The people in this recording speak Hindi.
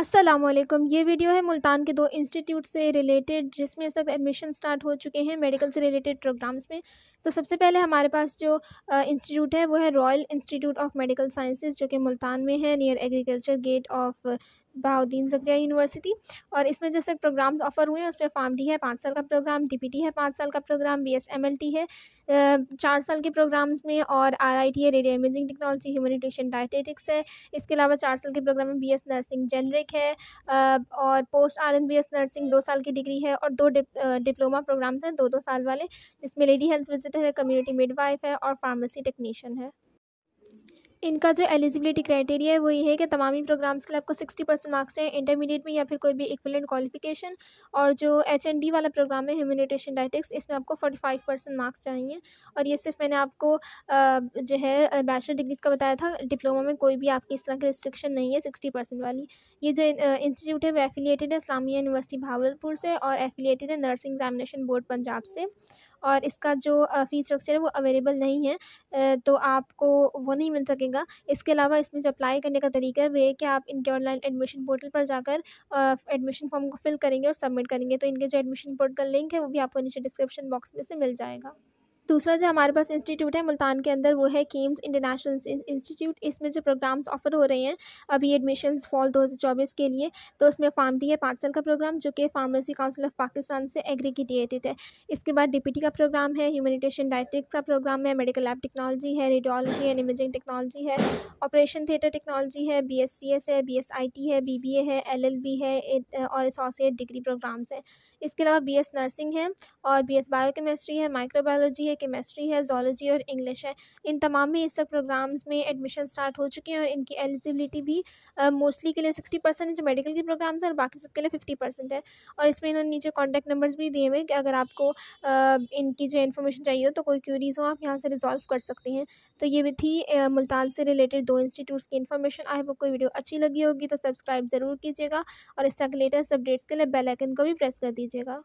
असलम ये वीडियो है मुल्तान के दो इंस्टीट्यूट से रिलेटेड जिसमें इस वक्त एडमिशन स्टार्ट हो चुके हैं मेडिकल से रिलेटेड प्रोग्राम्स में तो सबसे पहले हमारे पास जो इंस्टीट्यूट है वो है Royal Institute of Medical Sciences जो कि मुल्तान में है near agriculture gate of Bahauddin Zakariya University और इसमें जैसे प्रोग्राम्स ऑफर हुए हैं उसमें फार्म डी है पाँच साल का प्रोग्राम डी है पाँच साल का प्रोग्राम बी है चार साल के प्रोग्राम्स में और आर है radio imaging technology human nutrition dietetics है इसके अलावा चार साल के प्रोग्राम में बी नर्सिंग जेनरिक है और पोस्ट आर एन नर्सिंग दो साल की डिग्री है और दो डिप्लोमा प्रोग्राम्स हैं दो दो साल वाले जिसमें लेडी हेल्थ विजिटर है कम्युनिटी मिडवाइफ है और फार्मेसी टेक्नीशियन है इनका जो एलिजिबिलिटी क्राइटेरिया है वो ये है कि तमामी प्रोग्राम्स के लिए आपको सिक्सटी परसेंट मार्क्स हैं इंटरमीडिएट में या फिर कोई भी इक्वलेंट क्वालिफिकेशन और जो एच एन डी वाला प्रोग्राम है ह्यूमिनिटेशन डाइटिक्स इसमें आपको फोर्टी फाइव परसेंट मार्क्स चाहिए और ये सिर्फ मैंने आपको जो है बैचलर डिग्रीज का बताया था डिप्लोमा में कोई भी आपकी इस तरह की रिस्ट्रिक्शन नहीं है सिक्सटी परसेंट वाली ये जो इंस्टीट्यूट है वो एफिलिएटेड है इस्लामिया यूनिवर्सिटी भावलपुर से और एफिलिएटेड है नर्सिंग एग्जामिनेशन बोर्ड पंजाब से और इसका जो फ़ी स्ट्रक्चर है वो अवेलेबल नहीं है तो आपको वो नहीं मिल सकेगा इसके अलावा इसमें जो अप्लाई करने का तरीका है वे है कि आप इनके ऑनलाइन एडमिशन पोर्टल पर जाकर एडमिशन फॉर्म को फिल करेंगे और सबमिट करेंगे तो इनके जो एडमिशन पोर्टल लिंक है वो भी आपको नीचे डिस्क्रिप्शन बॉक्स में से मिल जाएगा दूसरा जो हमारे पास इंस्टीट्यूट है मुल्तान के अंदर वो है केम्स इंटरनेशनल इंस्टीट्यूट इसमें जो प्रोग्राम्स ऑफर हो रहे हैं अभी एडमिशन्स फॉल दो के लिए तो उसमें फार्म दी है पाँच साल का प्रोग्राम जो कि फार्मेसी काउंसिल ऑफ पाकिस्तान से एग्रीगेटेड है इसके बाद डी का प्रोग्राम है ह्यूमिटेशन डायटिक्स का प्रोग्राम है मेडिकल लैब टेक्नोलॉजी है रेडियोलॉजी एंड इमेजिंग टेक्नोलॉजी है ऑपरेशन थिएटर टेक्नोलॉजी है बी एस सी एस है बी एस आई टी है बी बी ए है एल एल बी है और एसोसिएट डिग्री प्रोग्राम्स हैं इसके अलावा बी एस नर्सिंग है और बी एस बायोकेमिस्ट्री है माइक्रोबायोलॉजी है केमिस्ट्री है जोलॉजी और इंग्लिश है इन तमाम ही इस वक्त प्रोग्राम्स में एडमिशन स्टार्ट हो चुके हैं और इनकी एलिजिबिलिटी भी मोस्टली के लिए सिक्सटी परसेंट जो मेडिकल के प्रोग्राम्स हैं और बाकी सबके लिए फिफ्टी परसेंट है और इसमें इन्होंने नीचे कॉन्टैक्ट नंबर भी दिए हुए कि अगर आपको इनकी जो इन्फॉर्मेशन चाहिए तो कोई क्यूरीज़ हो आप यहाँ से रिजॉल्व कर सकते हैं तो ये भी थी मुल्तान से रिलेटेड दो इंस्टीट्यूट्स की इन्फॉर्मेशन आई होप कोई वीडियो अच्छी लगी होगी तो सब्सक्राइब ज़रूर कीजिएगा और इस तक लेटेस्ट अपडेट्स के लिए बेल आइकन को भी प्रेस कर दीजिएगा